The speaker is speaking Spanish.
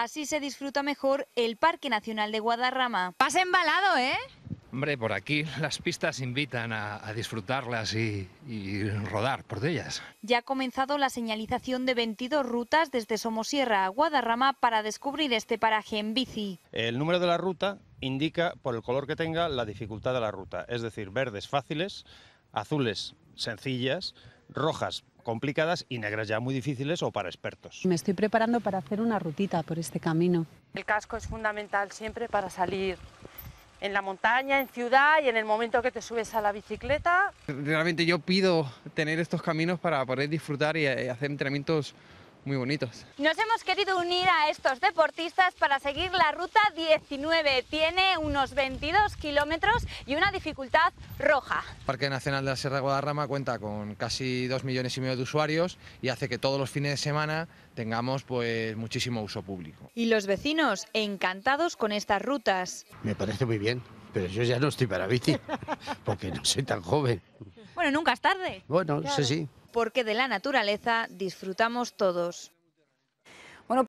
Así se disfruta mejor el Parque Nacional de Guadarrama. ¿Pasa embalado, ¿eh? Hombre, por aquí las pistas invitan a, disfrutarlas y, y, rodar por ellas. Ya ha comenzado la señalización de 22 rutas desde Somosierra a Guadarrama para descubrir este paraje en bici. El número de la ruta indica, por el color que tenga, la dificultad de la ruta. Es decir, verdes fáciles, azules sencillas, rojas complicadas y negras ya muy difíciles o para expertos. Me estoy preparando para hacer una rutita por este camino. El casco es fundamental siempre para salir en la montaña, en ciudad y en el momento que te subes a la bicicleta. Realmente yo pido tener estos caminos para poder disfrutar y eh, hacer entrenamientos muy bonitos. Nos hemos querido unir a estos deportistas para seguir la ruta 19. Tiene unos 22 kilómetros y una dificultad roja. El Parque Nacional de la Sierra de Guadarrama cuenta con casi 2 millones y medio de usuarios y hace que todos los fines de semana tengamos pues muchísimo uso público. Y los vecinos encantados con estas rutas. Me parece muy bien, pero yo ya no estoy para bici porque no soy tan joven. Bueno, nunca es tarde. Bueno, sí, sí porque de la naturaleza disfrutamos todos.